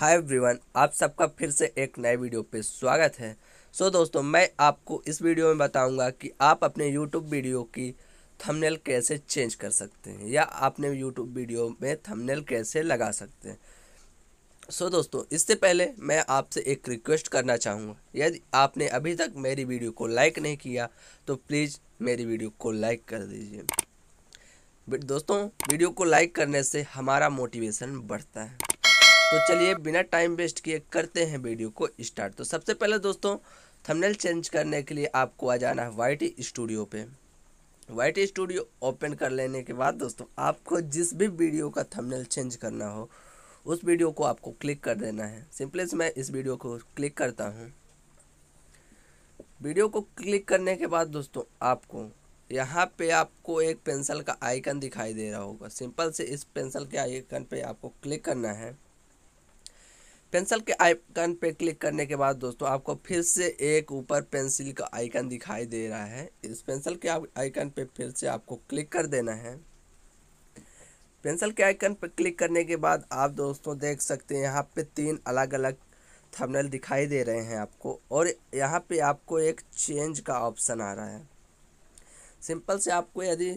hi everyone आप सबका फिर से एक नए वीडियो पे स्वागत है सो so, दोस्तों मैं आपको इस वीडियो में बताऊंगा कि आप अपने यूट्यूब वीडियो की थंबनेल कैसे चेंज कर सकते हैं या आपने यूट्यूब वीडियो में थंबनेल कैसे लगा सकते हैं सो so, दोस्तों इससे पहले मैं आपसे एक रिक्वेस्ट करना चाहूँगा यदि आपने अभी तक मेरी वीडियो को लाइक नहीं किया तो प्लीज़ मेरी वीडियो को लाइक कर दीजिए दोस्तों वीडियो को लाइक करने से हमारा मोटिवेशन बढ़ता है तो चलिए बिना टाइम वेस्ट किए करते हैं वीडियो को स्टार्ट तो सबसे पहले दोस्तों थंबनेल चेंज करने के लिए आपको आ जाना है वाई स्टूडियो पे वाई स्टूडियो ओपन कर लेने के बाद दोस्तों आपको जिस भी वीडियो का थंबनेल चेंज करना हो उस वीडियो को आपको क्लिक कर देना है सिंपली से मैं इस वीडियो को क्लिक करता हूँ वीडियो को क्लिक करने के बाद दोस्तों आपको यहाँ पे आपको एक पेंसिल का आइकन दिखाई दे रहा होगा सिंपल से इस पेंसिल के आइकन पे आपको क्लिक करना है पेंसिल के आइकन पे क्लिक करने के बाद दोस्तों आपको फिर से एक ऊपर पेंसिल का आइकन दिखाई दे रहा है इस पेंसिल के आइकन पे फिर से आपको क्लिक कर देना है पेंसिल के आइकन पर क्लिक करने के बाद आप दोस्तों देख सकते हैं यहाँ पे तीन अलग अलग थंबनेल दिखाई दे रहे हैं आपको और यहाँ पे आपको एक चेंज का ऑप्शन आ रहा है सिंपल से आपको यदि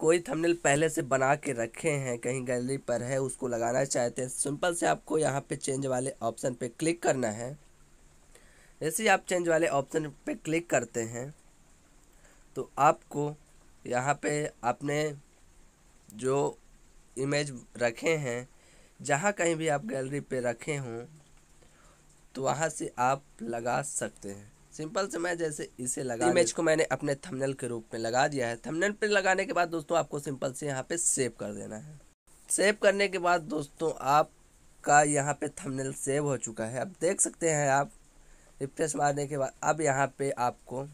कोई थंबनेल पहले से बना के रखे हैं कहीं गैलरी पर है उसको लगाना चाहते हैं सिंपल से आपको यहाँ पे चेंज वाले ऑप्शन पे क्लिक करना है जैसे ही आप चेंज वाले ऑप्शन पे क्लिक करते हैं तो आपको यहाँ पे आपने जो इमेज रखे हैं जहाँ कहीं भी आप गैलरी पे रखे हों तो वहाँ से आप लगा सकते हैं सिंपल से मैं जैसे इसे लगा इमेज को मैंने अपने थंबनेल के रूप में लगा दिया है थंबनेल पे लगाने के बाद दोस्तों आपको सिंपल से यहाँ पे सेव कर देना है सेव करने के बाद दोस्तों आपका यहाँ पे थंबनेल सेव हो चुका है अब देख सकते हैं आप रिप्रेस मारने के बाद अब यहाँ पे आपको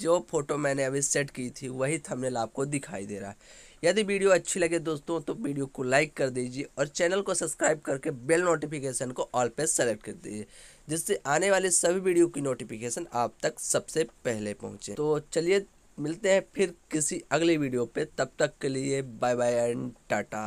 जो फ़ोटो मैंने अभी सेट की थी वही थंबनेल आपको दिखाई दे रहा है यदि वीडियो अच्छी लगे दोस्तों तो वीडियो को लाइक कर दीजिए और चैनल को सब्सक्राइब करके बेल नोटिफिकेशन को ऑल पे सेलेक्ट कर दीजिए जिससे आने वाले सभी वीडियो की नोटिफिकेशन आप तक सबसे पहले पहुँचे तो चलिए मिलते हैं फिर किसी अगले वीडियो पे तब तक के लिए बाय बाय एंड टाटा